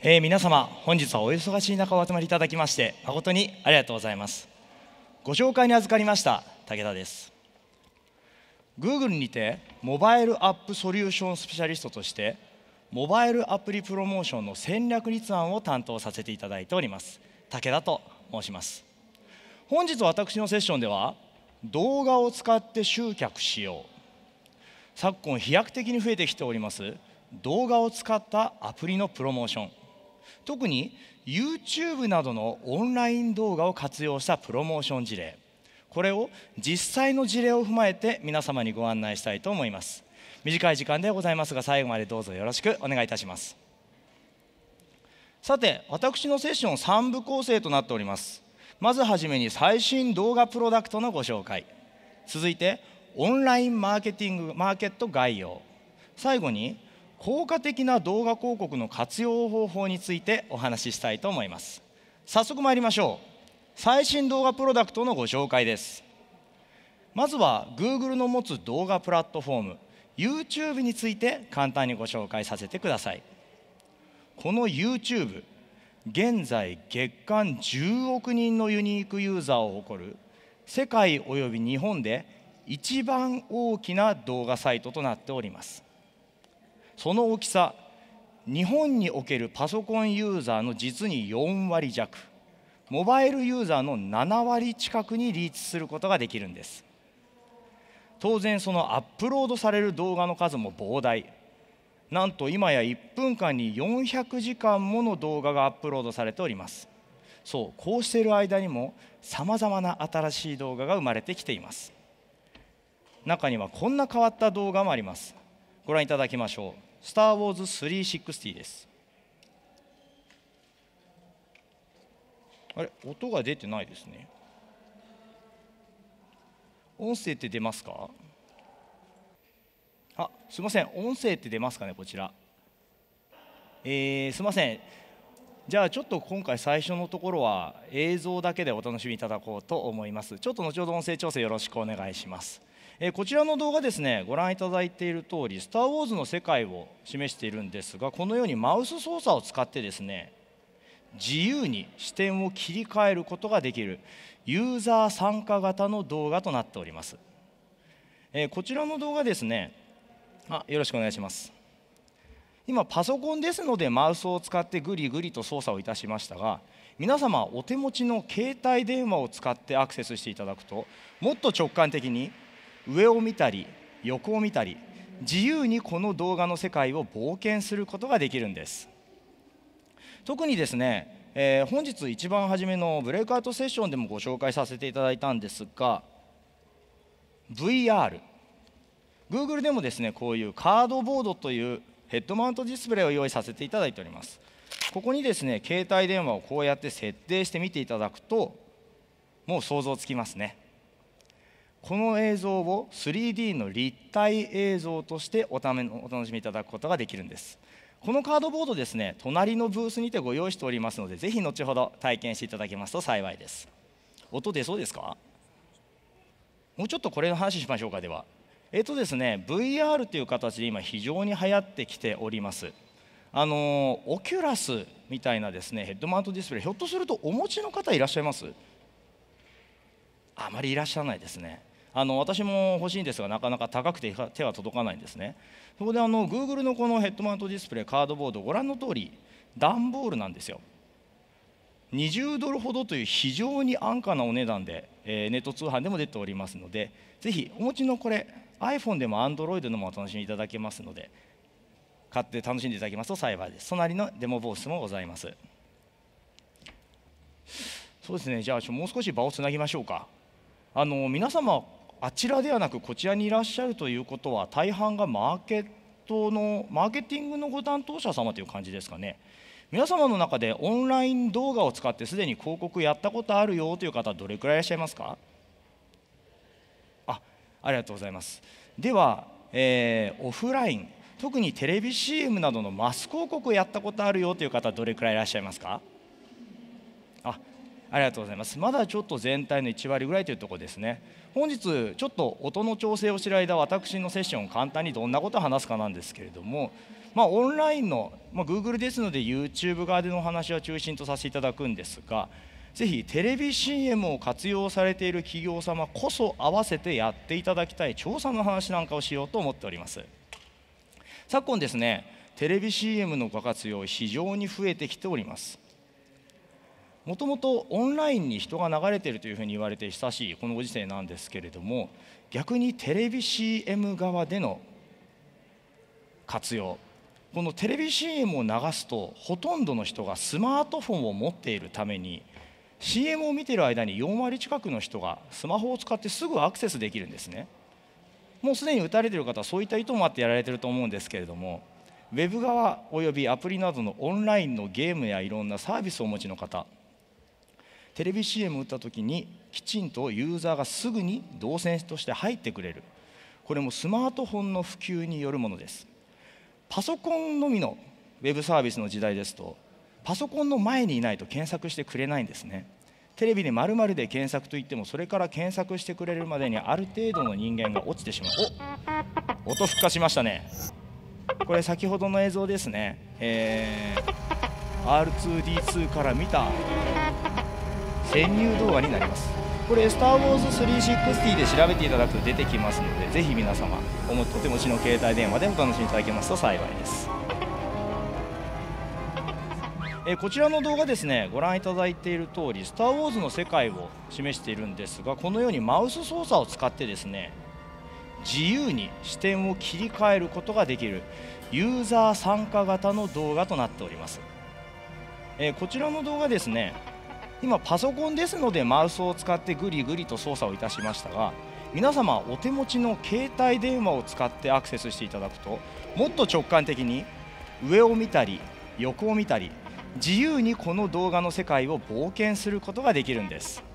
えー、皆様本日はお忙しい中お集まりいただきまして誠にありがとうございますご紹介に預かりました武田です Google にてモバイルアップソリューションスペシャリストとしてモバイルアプリプロモーションの戦略立案を担当させていただいております武田と申します本日私のセッションでは動画を使って集客しよう昨今飛躍的に増えてきております動画を使ったアプリのプロモーション特に YouTube などのオンライン動画を活用したプロモーション事例これを実際の事例を踏まえて皆様にご案内したいと思います短い時間でございますが最後までどうぞよろしくお願いいたしますさて私のセッション3部構成となっておりますまずはじめに最新動画プロダクトのご紹介続いてオンラインマーケティングマーケット概要最後に効果的な動画広告の活用方法についてお話ししたいと思います早速参りましょう最新動画プロダクトのご紹介ですまずは Google の持つ動画プラットフォーム YouTube について簡単にご紹介させてくださいこの YouTube 現在月間10億人のユニークユーザーを誇る世界および日本で一番大きな動画サイトとなっておりますその大きさ日本におけるパソコンユーザーの実に4割弱モバイルユーザーの7割近くにリーチすることができるんです当然そのアップロードされる動画の数も膨大なんと今や1分間に400時間もの動画がアップロードされておりますそうこうしている間にもさまざまな新しい動画が生まれてきています中にはこんな変わった動画もありますご覧いただきましょう「スター・ウォーズ360」ですあれ音が出てないですね音声って出ますかあすいません音声って出ますかねこちらえー、すいませんじゃあちょっと今回最初のところは映像だけでお楽しみいただこうと思いますちょっと後ほど音声調整よろしくお願いしますえこちらの動画ですねご覧いただいている通り「スター・ウォーズ」の世界を示しているんですがこのようにマウス操作を使ってですね自由に視点を切り替えることができるユーザー参加型の動画となっております、えこちらの動画ですねあよろしくお願いします今パソコンですのでマウスを使ってぐりぐりと操作をいたしましたが皆様お手持ちの携帯電話を使ってアクセスしていただくともっと直感的に上を見たり横を見たり自由にこの動画の世界を冒険することができるんです特にですね、えー、本日一番初めのブレイクアウトセッションでもご紹介させていただいたんですが VR Google でもですねこういうカードボードというヘッドマウントディスプレイを用意させていただいておりますここにですね携帯電話をこうやって設定して見ていただくともう想像つきますねこの映像を 3D の立体映像としておためお楽しみいただくことができるんですこのカードボードですね隣のブースにてご用意しておりますのでぜひ後ほど体験していただけますと幸いです音出そうですかもうちょっとこれの話しましょうかではえっ、とですね VR という形で今非常に流行ってきておりますあのオキュラスみたいなですねヘッドマウントディスプレイひょっとするとお持ちの方いらっしゃいますあまりいらっしゃらないですねあの私も欲しいんですがなかなか高くて手は届かないんですねそこであの Google のこのヘッドマウントディスプレイカードボードご覧の通り段ボールなんですよ20ドルほどという非常に安価なお値段で、えー、ネット通販でも出ておりますのでぜひお持ちのこれ iPhone でも Android でもお楽しみいただけますので買って楽しんでいただけますと幸いです隣のデモボースもございますそうですねじゃあもう少し場をつなぎましょうかあの皆様あちらではなくこちらにいらっしゃるということは大半がマーケットのマーケティングのご担当者様という感じですかね皆様の中でオンライン動画を使ってすでに広告やったことあるよという方どれくらいいらっしゃいますかあありがとうございますでは、えー、オフライン特にテレビ CM などのマス広告をやったことあるよという方どれくらいいらっしゃいますかありがとうございます。まだちょっと全体の1割ぐらいというところですね。本日、ちょっと音の調整をしている間、私のセッションを簡単にどんなことを話すかなんですけれども、まあ、オンラインの、まあ、Google ですので、YouTube 側でのお話は中心とさせていただくんですが、ぜひテレビ CM を活用されている企業様こそ合わせてやっていただきたい調査の話なんかをしようと思っております。昨今ですね、テレビ CM のご活用、非常に増えてきております。もともとオンラインに人が流れているというふうに言われて久しいこのご時世なんですけれども逆にテレビ CM 側での活用このテレビ CM を流すとほとんどの人がスマートフォンを持っているために CM を見ている間に4割近くの人がスマホを使ってすぐアクセスできるんですねもうすでに打たれている方はそういった意図もあってやられてると思うんですけれどもウェブ側およびアプリなどのオンラインのゲームやいろんなサービスをお持ちの方テレビ CM 打った時にきちんとユーザーがすぐに動線として入ってくれるこれもスマートフォンの普及によるものですパソコンのみのウェブサービスの時代ですとパソコンの前にいないと検索してくれないんですねテレビで〇〇で検索といってもそれから検索してくれるまでにある程度の人間が落ちてしまうお音復活しましたねこれ先ほどの映像ですねえー、R2D2 から見た潜入動画になりますこれ「スター・ウォーズ360」で調べていただくと出てきますのでぜひ皆様お手持ちの携帯電話でお楽しみいただけますと幸いですえこちらの動画ですねご覧いただいている通り「スター・ウォーズ」の世界を示しているんですがこのようにマウス操作を使ってですね自由に視点を切り替えることができるユーザー参加型の動画となっております、えこちらの動画ですね今パソコンですのでマウスを使ってぐりぐりと操作をいたしましたが皆様お手持ちの携帯電話を使ってアクセスしていただくともっと直感的に上を見たり横を見たり自由にこの動画の世界を冒険することができるんです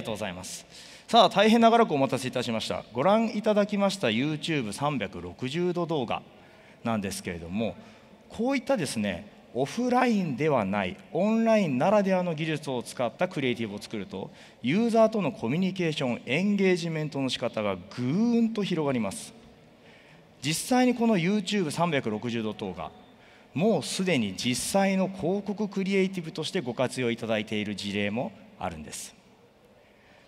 がとうございますさあ大変長らくお待たせいたしましたご覧いただきました YouTube360 度動画なんですけれどもこういったですねオフラインではないオンラインならではの技術を使ったクリエイティブを作るとユーザーとのコミュニケーションエンゲージメントの仕方がぐーんと広がります実際にこの YouTube360 度動画もうすでに実際の広告クリエイティブとしてご活用いただいている事例もあるんです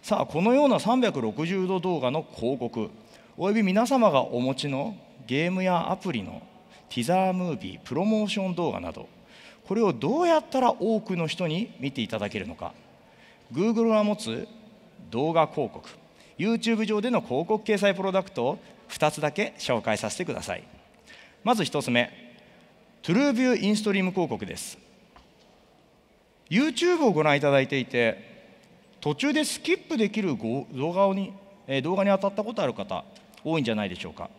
さあこのような360度動画の広告および皆様がお持ちのゲームやアプリのティザームービープロモーション動画などこれをどうやったら多くの人に見ていただけるのか Google が持つ動画広告 YouTube 上での広告掲載プロダクトを2つだけ紹介させてくださいまず1つ目 TrueView インストリーム広告です YouTube をご覧いただいていて途中でスキップできる動画に動画に当たったことある方多いんじゃないでしょうか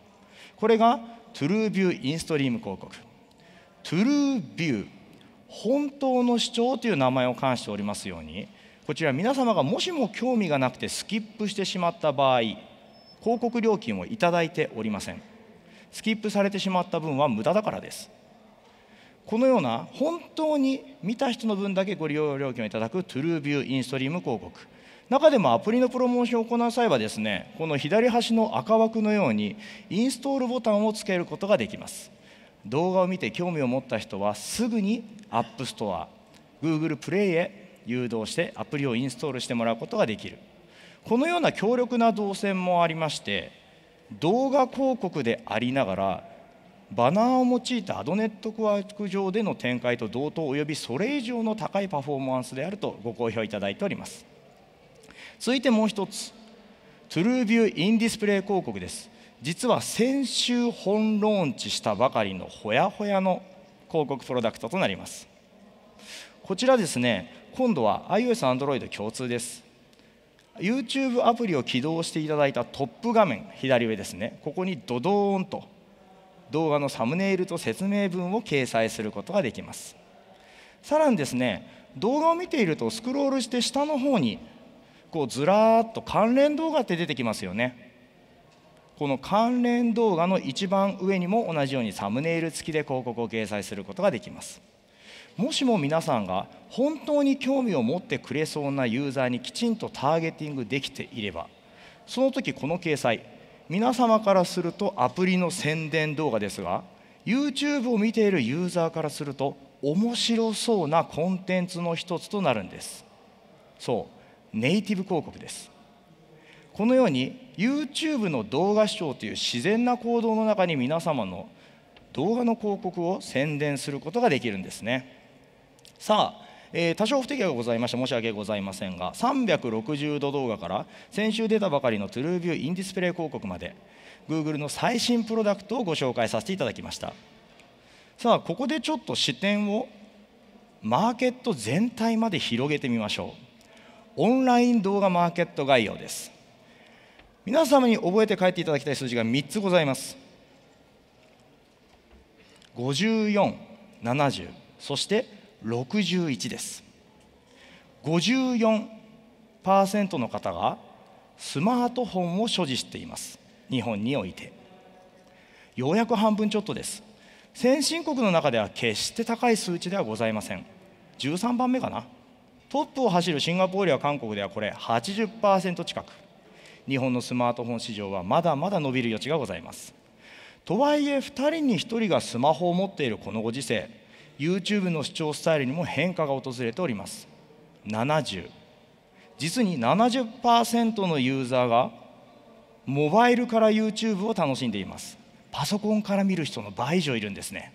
これがトゥルービューインストリーム広告トゥルービュー本当の主張という名前を冠しておりますようにこちら皆様がもしも興味がなくてスキップしてしまった場合広告料金をいただいておりませんスキップされてしまった分は無駄だからですこのような本当に見た人の分だけご利用料金をいただくトゥルービューインストリーム広告中でもアプリのプロモーションを行う際はですねこの左端の赤枠のようにインストールボタンをつけることができます動画を見て興味を持った人はすぐに App Store、Google Play へ誘導してアプリをインストールしてもらうことができるこのような強力な動線もありまして動画広告でありながらバナーを用いたアドネットワーク上での展開と同等およびそれ以上の高いパフォーマンスであるとご好評いただいております続いてもう一つ TrueView インディスプレイ広告です実は先週本ローンチしたばかりのほやほやの広告プロダクトとなりますこちらですね今度は iOS、Android 共通です YouTube アプリを起動していただいたトップ画面左上ですねここにドドーンと動画のサムネイルと説明文を掲載することができますさらにですね動画を見ているとスクロールして下の方にこうずらーっと関連動画って出てきますよねこの関連動画の一番上にも同じようにサムネイル付きで広告を掲載することができますもしも皆さんが本当に興味を持ってくれそうなユーザーにきちんとターゲティングできていればその時この掲載皆様からするとアプリの宣伝動画ですが YouTube を見ているユーザーからすると面白そうなコンテンツの一つとなるんですそうネイティブ広告ですこのように YouTube の動画視聴という自然な行動の中に皆様の動画の広告を宣伝することができるんですねさあえー、多少不手際がございまして申し訳ございませんが360度動画から先週出たばかりのトゥルービューインディスプレイ広告まで Google の最新プロダクトをご紹介させていただきましたさあここでちょっと視点をマーケット全体まで広げてみましょうオンライン動画マーケット概要です皆様に覚えて帰っていただきたい数字が3つございます5470そして61です54%の方がスマートフォンを所持しています日本においてようやく半分ちょっとです先進国の中では決して高い数値ではございません13番目かなトップを走るシンガポールや韓国ではこれ80%近く日本のスマートフォン市場はまだまだ伸びる余地がございますとはいえ2人に1人がスマホを持っているこのご時世 YouTube の視聴スタイルにも変化が訪れております70実に70%のユーザーがモバイルから YouTube を楽しんでいますパソコンから見る人の倍以上いるんですね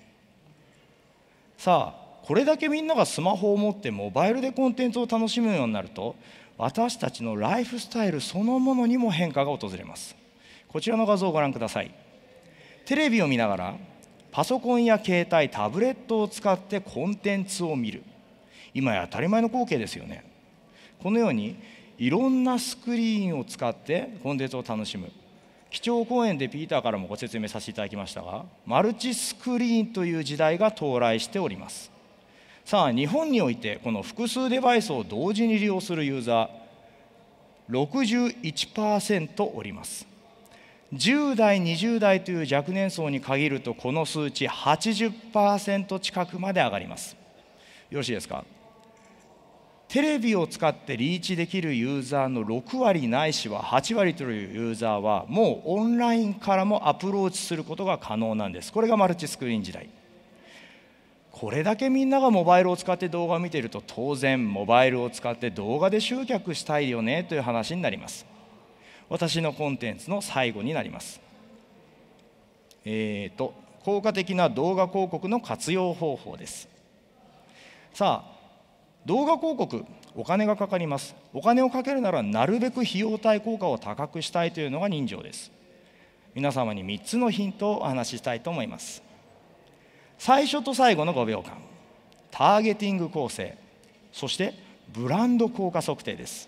さあこれだけみんながスマホを持ってモバイルでコンテンツを楽しむようになると私たちのライフスタイルそのものにも変化が訪れますこちらの画像をご覧くださいテレビを見ながらパソコンや携帯タブレットを使ってコンテンツを見る今や当たり前の光景ですよねこのようにいろんなスクリーンを使ってコンテンツを楽しむ基調講演でピーターからもご説明させていただきましたがマルチスクリーンという時代が到来しておりますさあ日本においてこの複数デバイスを同時に利用するユーザー61%おります10代20代という若年層に限るとこの数値80%近くまで上がりますよろしいですかテレビを使ってリーチできるユーザーの6割ないしは8割というユーザーはもうオンラインからもアプローチすることが可能なんですこれがマルチスクリーン時代これだけみんながモバイルを使って動画を見ていると当然モバイルを使って動画で集客したいよねという話になります私のコンテンツの最後になります。えーと、と効果的な動画広告の活用方法です。さあ動画広告お金がかかりますお金をかけるならなるべく費用対効果を高くしたいというのが人情です皆様に3つのヒントをお話ししたいと思います最初と最後の5秒間ターゲティング構成そしてブランド効果測定です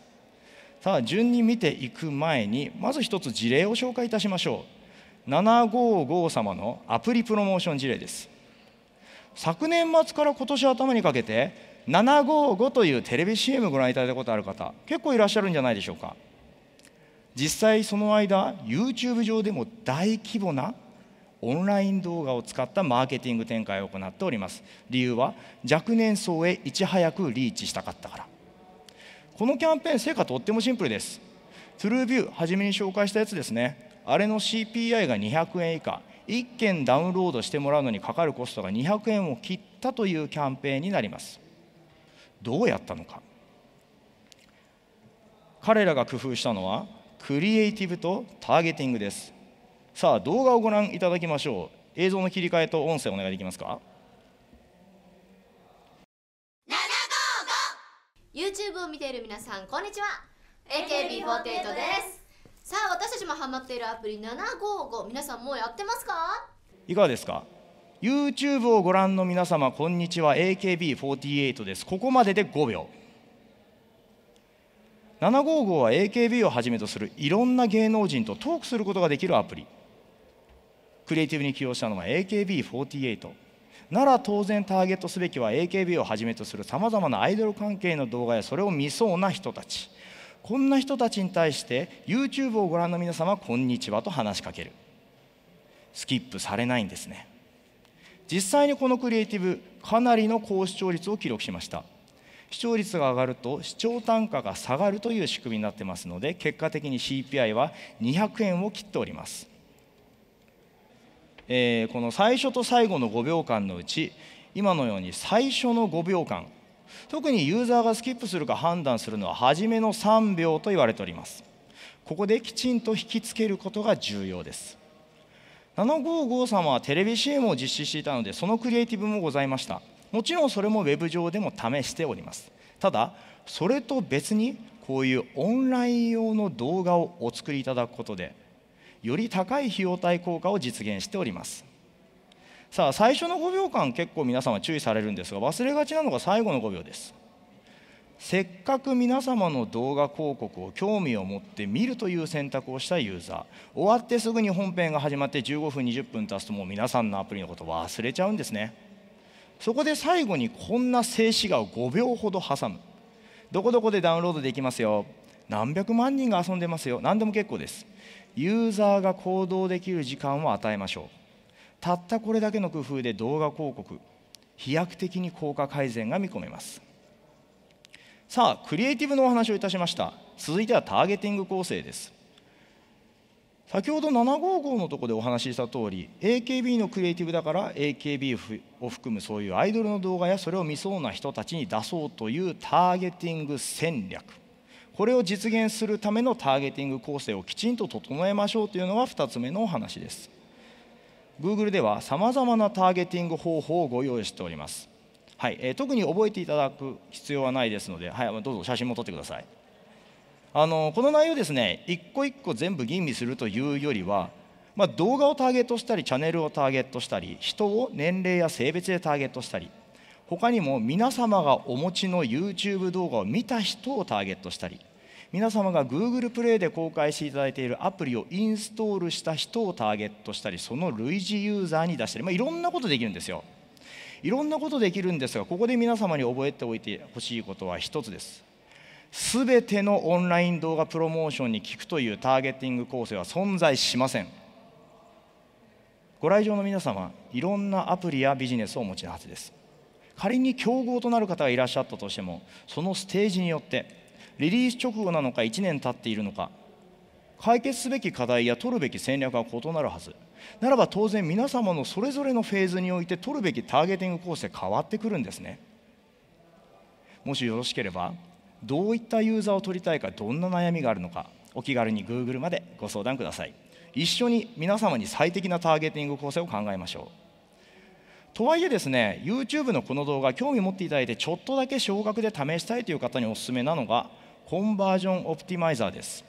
さあ順に見ていく前にまず一つ事例を紹介いたしましょう755様のアプリプロモーション事例です昨年末から今年頭にかけて755というテレビ CM ご覧いただいたことある方結構いらっしゃるんじゃないでしょうか実際その間 YouTube 上でも大規模なオンライン動画を使ったマーケティング展開を行っております理由は若年層へいち早くリーチしたかったからこのキャンペーン成果とってもシンプルですトゥルービュー初めに紹介したやつですねあれの CPI が200円以下1件ダウンロードしてもらうのにかかるコストが200円を切ったというキャンペーンになりますどうやったのか彼らが工夫したのはクリエイティブとターゲティングですさあ動画をご覧いただきましょう映像の切り替えと音声お願いできますかを見ている皆さんこんにちは AKB48 ですさあ私たちもハマっているアプリ755皆さんもうやってますかいかがですか YouTube をご覧の皆様こんにちは AKB48 ですここまでで5秒755は AKB をはじめとするいろんな芸能人とトークすることができるアプリクリエイティブに起用したのは AKB48 なら当然ターゲットすべきは AKB をはじめとするさまざまなアイドル関係の動画やそれを見そうな人たちこんな人たちに対して YouTube をご覧の皆様こんにちはと話しかけるスキップされないんですね実際にこのクリエイティブかなりの高視聴率を記録しました視聴率が上がると視聴単価が下がるという仕組みになってますので結果的に CPI は200円を切っておりますえー、この最初と最後の5秒間のうち今のように最初の5秒間特にユーザーがスキップするか判断するのは初めの3秒と言われておりますここできちんと引きつけることが重要です755様はテレビ CM を実施していたのでそのクリエイティブもございましたもちろんそれも web 上でも試しておりますただそれと別にこういうオンライン用の動画をお作りいただくことでより高い費用対効果を実現しておりますさあ最初の5秒間結構皆様注意されるんですが忘れがちなのが最後の5秒ですせっかく皆様の動画広告を興味を持って見るという選択をしたユーザー終わってすぐに本編が始まって15分20分経つともう皆さんのアプリのこと忘れちゃうんですねそこで最後にこんな静止画を5秒ほど挟むどこどこでダウンロードできますよ何百万人が遊んでますよ何でも結構ですユーザーが行動できる時間を与えましょうたったこれだけの工夫で動画広告飛躍的に効果改善が見込めますさあクリエイティブのお話をいたしました続いてはターゲティング構成です先ほど755のとこでお話しした通り AKB のクリエイティブだから AKB を含むそういうアイドルの動画やそれを見そうな人たちに出そうというターゲティング戦略これを実現するためのターゲティング構成をきちんと整えましょうというのが2つ目のお話です Google ではさまざまなターゲティング方法をご用意しております、はいえー、特に覚えていただく必要はないですので、はい、どうぞ写真も撮ってくださいあのこの内容ですね一個一個全部吟味するというよりはまあ、動画をターゲットしたりチャンネルをターゲットしたり人を年齢や性別でターゲットしたり他にも皆様がお持ちの YouTube 動画を見た人をターゲットしたり皆様が Google プレイで公開していただいているアプリをインストールした人をターゲットしたりその類似ユーザーに出したり、まあ、いろんなことできるんですよいろんなことできるんですがここで皆様に覚えておいてほしいことは1つですすべてのオンライン動画プロモーションに効くというターゲティング構成は存在しませんご来場の皆様いろんなアプリやビジネスをお持ちのはずです仮に競合となる方がいらっしゃったとしてもそのステージによってリリース直後なのか1年経っているのか解決すべき課題や取るべき戦略は異なるはずならば当然皆様のそれぞれのフェーズにおいて取るべきターゲティング構成変わってくるんですねもしよろしければどういったユーザーを取りたいかどんな悩みがあるのかお気軽に Google までご相談ください一緒に皆様に最適なターゲティング構成を考えましょうとはいえですね YouTube のこの動画興味持っていただいてちょっとだけ少額で試したいという方におすすめなのがコンバージョンオプティマイザーです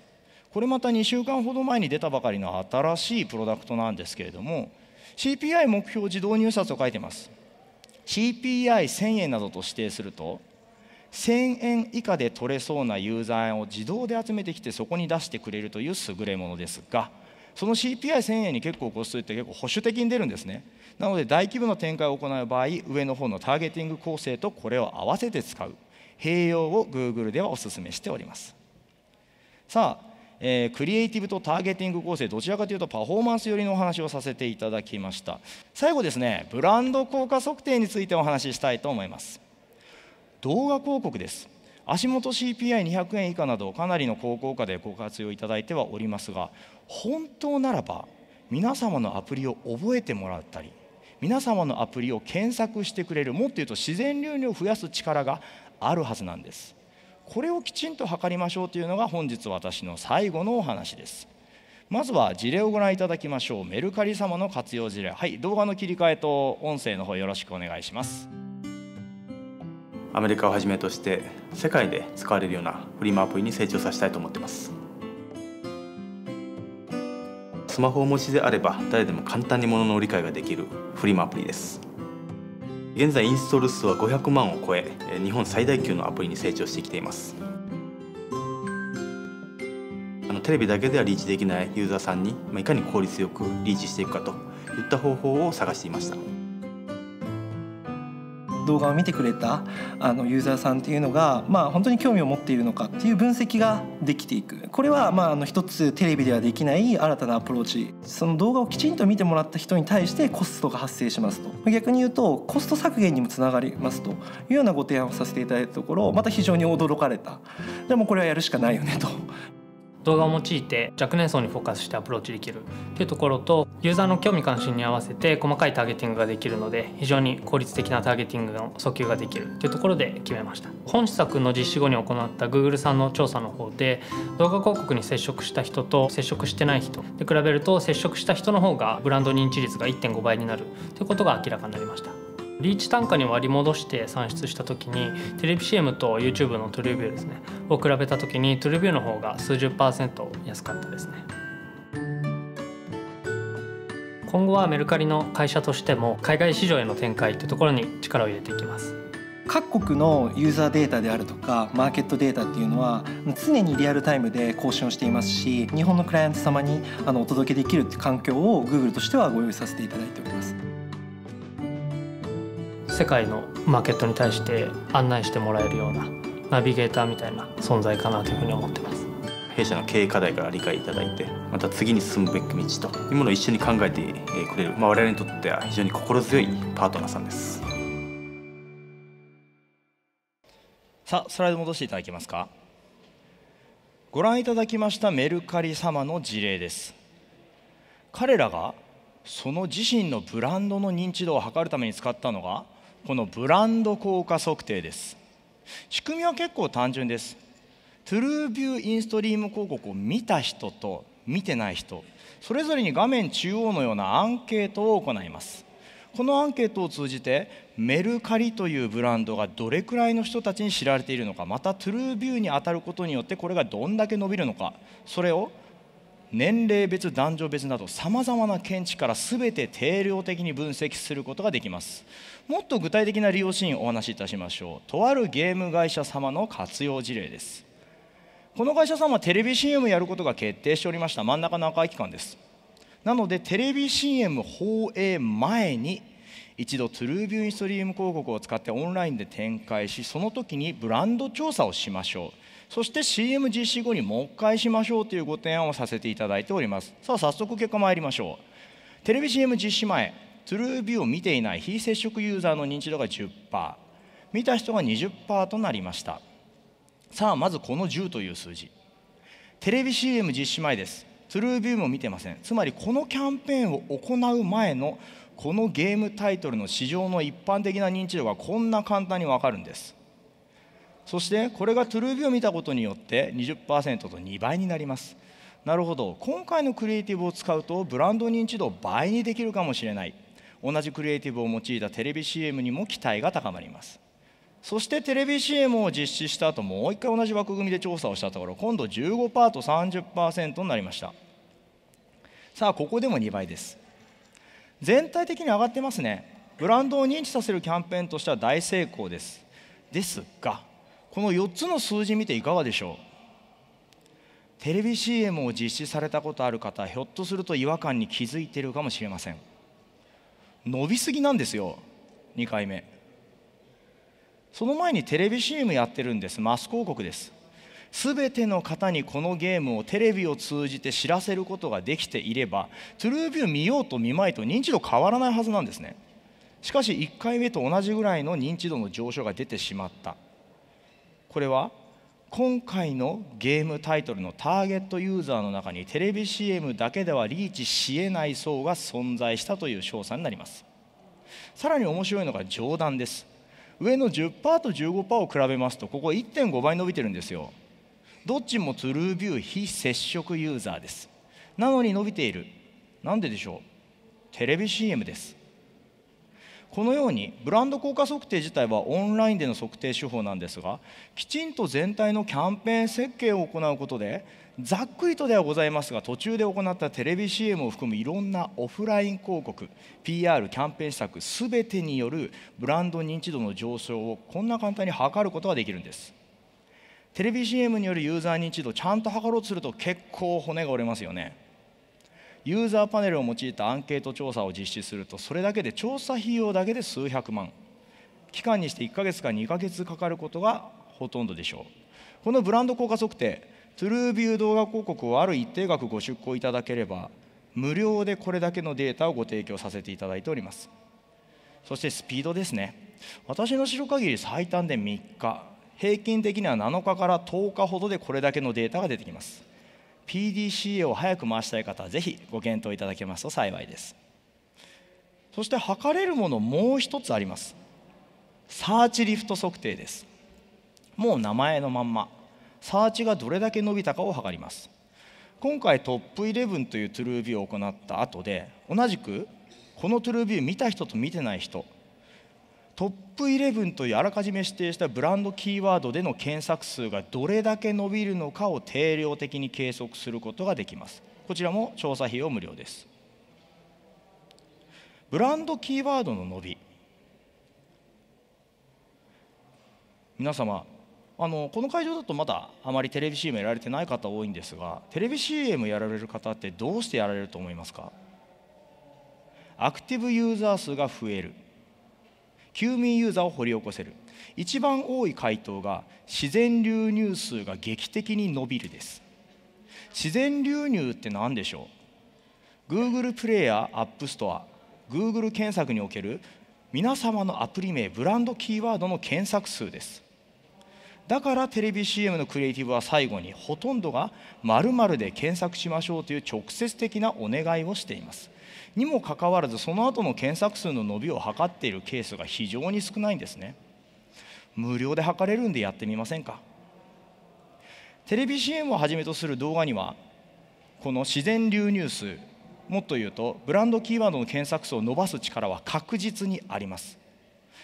これまた2週間ほど前に出たばかりの新しいプロダクトなんですけれども CPI 目標自動入札を書いてます CPI1000 円などと指定すると1000円以下で取れそうなユーザーを自動で集めてきてそこに出してくれるという優れものですがその CPI1000 円に結構個数って結構保守的に出るんですねなので大規模な展開を行う場合上の方のターゲティング構成とこれを合わせて使う併用を Google ではお勧めしておりますさあ、えー、クリエイティブとターゲティング構成どちらかというとパフォーマンス寄りのお話をさせていただきました最後ですねブランド効果測定についてお話ししたいと思います動画広告です足元 CPI200 円以下などかなりの高効果でご活用いただいてはおりますが本当ならば皆様のアプリを覚えてもらったり皆様のアプリを検索してくれるもっと言うと自然流入を増やす力があるはずなんですこれをきちんと測りましょうというのが本日私の最後のお話ですまずは事例をご覧いただきましょうメルカリ様の活用事例はい動画の切り替えと音声の方よろしくお願いしますアメリカをはじめとして世界で使われるようなフリマアプリに成長させたいと思っていますスマホを持ちであれば誰でも簡単にものの理解ができるフリマアプリです現在インストール数は500万を超え日本最大級のアプリに成長してきていますあのテレビだけではリーチできないユーザーさんに、まあ、いかに効率よくリーチしていくかといった方法を探していました。動画を見てくれたあのユーザーさんっていうのが、まあ、本当に興味を持っているのかっていう分析ができていくこれはまああの一つテレビではできない新たなアプローチその動画をきちんと見てもらった人に対してコストが発生しますと逆に言うとコスト削減にもつながりますというようなご提案をさせていただいたところまた非常に驚かれたでもこれはやるしかないよねと動画を用いて若年層にフォーカスしてアプローチできるっていうところとユーザーの興味関心に合わせて細かいターゲティングができるので非常に効率的なターゲティングの訴求ができるっていうところで決めました本施策の実施後に行った Google さんの調査の方で動画広告に接触した人と接触してない人で比べると接触した人の方がブランド認知率が1.5倍になるということが明らかになりましたリーチ単価に割り戻して算出した時にテレビ CM と YouTube のトゥルービューですねを比べた時にトゥルービューの方が数十パーセント安かったですね今後はメルカリの会社としても海外市場への展開というところに力を入れていきます各国のユーザーデータであるとかマーケットデータっていうのは常にリアルタイムで更新をしていますし日本のクライアント様にあのお届けできる環境を Google としてはご用意させていただいております。世界のマーケットに対して案内してもらえるようなナビゲーターみたいな存在かなというふうに思ってます弊社の経営課題から理解いただいてまた次に進むべき道というものを一緒に考えてくれる、まあ、我々にとっては非常に心強いパートナーさんですさあスライド戻していただけますかご覧いただきましたメルカリ様の事例です彼らがその自身のブランドの認知度を測るために使ったのがこのブランド効果測定です仕組みは結構単純ですトゥルービューインストリーム広告を見た人と見てない人それぞれに画面中央のようなアンケートを行いますこのアンケートを通じてメルカリというブランドがどれくらいの人たちに知られているのかまたトゥルービューに当たることによってこれがどんだけ伸びるのかそれを年齢別男女別などさまざまな見地から全て定量的に分析することができますもっと具体的な利用シーンをお話しいたしましょうとあるゲーム会社様の活用事例ですこの会社様はテレビ CM やることが決定しておりました真ん中の赤い期間ですなのでテレビ CM 放映前に一度トゥルービューインストリーム広告を使ってオンラインで展開しその時にブランド調査をしましょうそして CM 実施後にもう一回しましょうというご提案をさせていただいておりますさあ早速結果参りましょうテレビ CM 実施前トゥルービューを見ていない非接触ユーザーの認知度が10%見た人が20%となりましたさあまずこの10という数字テレビ CM 実施前ですトゥルービューも見てませんつまりこのキャンペーンを行う前のこのゲームタイトルの市場の一般的な認知度がこんな簡単に分かるんですそしてこれがトゥルービューを見たことによって20%と2倍になりますなるほど今回のクリエイティブを使うとブランド認知度を倍にできるかもしれない同じクリエイティブを用いたテレビ CM にも期待が高まりますそしてテレビ CM を実施した後もう一回同じ枠組みで調査をしたところ今度15%と30%になりましたさあここでも2倍です全体的に上がってますねブランドを認知させるキャンペーンとしては大成功ですですがこの4つの数字見ていかがでしょうテレビ CM を実施されたことある方ひょっとすると違和感に気づいてるかもしれません伸びすぎなんですよ2回目その前にテレビ CM やってるんですマス広告です全ての方にこのゲームをテレビを通じて知らせることができていればトゥルービュー見ようと見まいと認知度変わらないはずなんですねしかし1回目と同じぐらいの認知度の上昇が出てしまったこれは今回のゲームタイトルのターゲットユーザーの中にテレビ CM だけではリーチしえない層が存在したという証査になりますさらに面白いのが上段です上の10%と15%を比べますとここ1.5倍伸びてるんですよどっちもトゥルービュー非接触ユーザーですなのに伸びているなんででしょうテレビ CM ですこのようにブランド効果測定自体はオンラインでの測定手法なんですがきちんと全体のキャンペーン設計を行うことでざっくりとではございますが途中で行ったテレビ CM を含むいろんなオフライン広告 PR キャンペーン施策全てによるブランド認知度の上昇をこんな簡単に測ることができるんですテレビ CM によるユーザー認知度ちゃんと測ろうとすると結構骨が折れますよねユーザーパネルを用いたアンケート調査を実施するとそれだけで調査費用だけで数百万期間にして1ヶ月か2ヶ月かかることがほとんどでしょうこのブランド効果測定トゥルービュー動画広告をある一定額ご出稿いただければ無料でこれだけのデータをご提供させていただいておりますそしてスピードですね私の知る限り最短で3日平均的には7日から10日ほどでこれだけのデータが出てきます PDCA を早く回したい方はぜひご検討いただけますと幸いですそして測れるものもう一つありますサーチリフト測定ですもう名前のまんまサーチがどれだけ伸びたかを測ります今回トップ11というトゥルービューを行った後で同じくこのトゥルービュー見た人と見てない人トップ11というあらかじめ指定したブランドキーワードでの検索数がどれだけ伸びるのかを定量的に計測することができますこちらも調査費用無料ですブランドキーワードの伸び皆様あのこの会場だとまだあまりテレビ CM やられてない方多いんですがテレビ CM やられる方ってどうしてやられると思いますかアクティブユーザー数が増える休眠ユーザーを掘り起こせる一番多い回答が自然流入数が劇的に伸びるです自然流入って何でしょう Google プレイヤーアップストア Google 検索における皆様のアプリ名ブランドキーワードの検索数ですだからテレビ CM のクリエイティブは最後にほとんどが○○で検索しましょうという直接的なお願いをしていますにもかかわらずその後の検索数の伸びを図っているケースが非常に少ないんですね無料で測れるんでやってみませんかテレビ CM をはじめとする動画にはこの自然流入数もっと言うとブランドキーワードの検索数を伸ばす力は確実にあります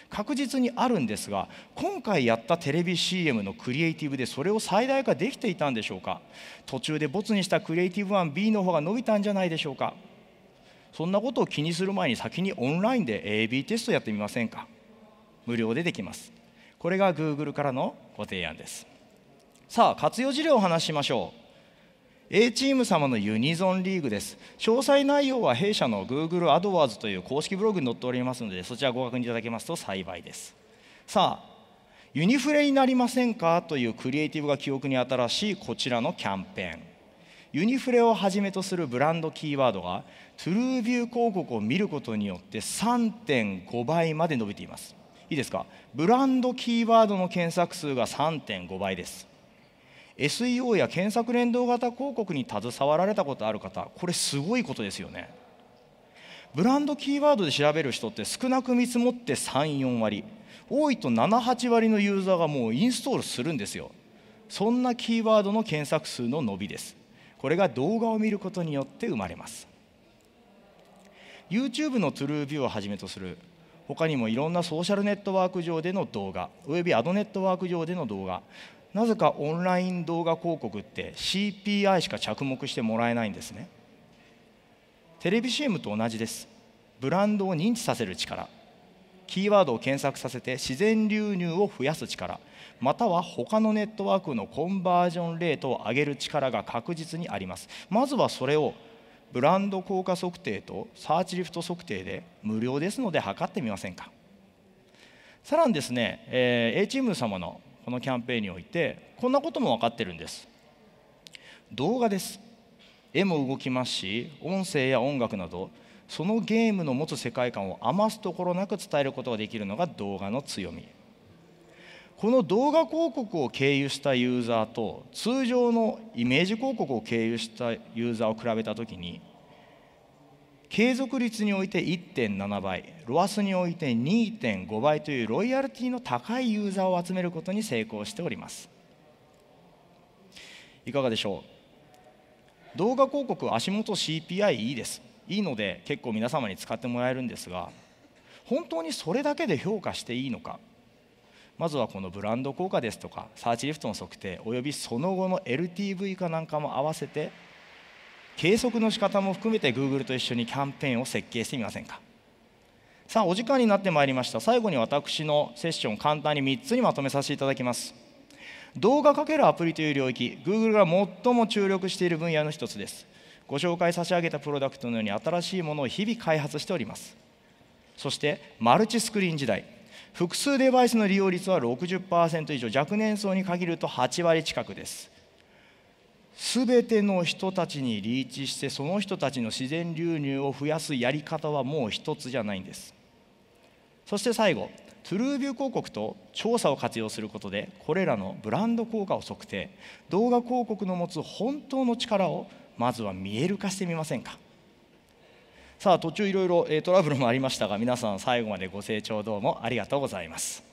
確実にあるんですが今回やったテレビ CM のクリエイティブでそれを最大化できていたんでしょうか途中でボツにしたクリエイティブ1 B の方が伸びたんじゃないでしょうかそんなことを気にする前に先にオンラインで AB テストやってみませんか無料でできますこれが Google からのご提案ですさあ活用事例をお話ししましょう A チーム様のユニゾンリーグです詳細内容は弊社の Google アドワーズという公式ブログに載っておりますのでそちらご確認いただけますと幸いですさあユニフレになりませんかというクリエイティブが記憶に新しいこちらのキャンペーンユニフレをはじめとするブランドキーワードがトゥルービュー広告を見ることによって3.5倍まで伸びていますいいですかブランドキーワードの検索数が3.5倍です SEO や検索連動型広告に携わられたことある方これすごいことですよねブランドキーワードで調べる人って少なく見積もって34割多いと78割のユーザーがもうインストールするんですよそんなキーワードの検索数の伸びですこれが動画を見ることによって生まれます YouTube の TrueView をはじめとする他にもいろんなソーシャルネットワーク上での動画およびアドネットワーク上での動画なぜかオンライン動画広告って CPI しか着目してもらえないんですねテレビ CM と同じですブランドを認知させる力キーワードを検索させて自然流入を増やす力または他のネットワークのコンバージョンレートを上げる力が確実にありますまずはそれをブランド効果測定とサーチリフト測定で無料ですので測ってみませんかさらにですね、え A チーム様のこのキャンペーンにおいてこんなことも分かってるんです動画です絵も動きますし音声や音楽などそのゲームの持つ世界観を余すところなく伝えることができるのが動画の強みこの動画広告を経由したユーザーと通常のイメージ広告を経由したユーザーを比べたときに継続率において1.7倍ロアスにおいて2.5倍というロイヤルティの高いユーザーを集めることに成功しておりますいかがでしょう動画広告足元 CPI いいですいいので結構皆様に使ってもらえるんですが本当にそれだけで評価していいのかまずはこのブランド効果ですとかサーチリフトの測定およびその後の LTV かなんかも合わせて計測の仕方も含めて Google と一緒にキャンペーンを設計してみませんかさあお時間になってまいりました最後に私のセッション簡単に3つにまとめさせていただきます動画かけるアプリという領域 Google が最も注力している分野の一つですご紹介差し上げたプロダクトのように新しいものを日々開発しておりますそしてマルチスクリーン時代複数デバイスの利用率は60%以上若年層に限ると8割近くです全ての人たちにリーチしてその人たちの自然流入を増やすやり方はもう一つじゃないんですそして最後トゥルービュー広告と調査を活用することでこれらのブランド効果を測定動画広告の持つ本当の力をまずは見える化してみませんかさあ途中いろいろトラブルもありましたが皆さん最後までご清聴どうもありがとうございます。